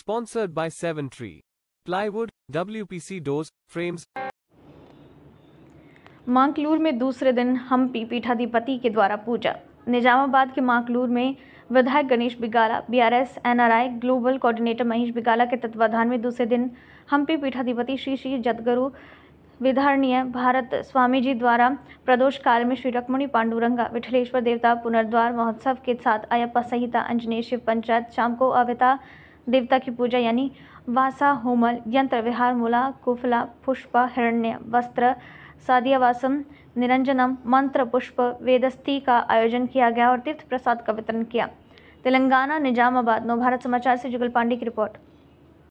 Sponsored by Seven Tree. Plywood, WPC doors, frames. मांकलूर में दूसरे दिन हम्पी पीठाधिपति के द्वारा पूजा निजामाबाद के मांकलूर में विधायक Ganesh Bigala BRS NRI global coordinator Mahesh Bigala के तत्वाधान में दूसरे दिन हम्पी पीठाधिपति श्री श्री जदगुरु विधारणीय भारत स्वामी जी द्वारा प्रदोष काल में श्री रकमणि पांडुरंगा विठलेश्वर देवता पुनर्द्वार महोत्सव के साथ अयप्पा संहिता अंजनेय शिव पंचायत शाम को अविता देवता की पूजा यानी वासा होमल यंत्र विहार मूला कुफला पुष्प हिरण्य वस्त्र सादियावासम निरंजनम मंत्र पुष्प वेदस्थी का आयोजन किया गया और तीर्थ प्रसाद का वितरण किया तेलंगाना निजामाबाद नव भारत समाचार से जुगल पांडे की रिपोर्ट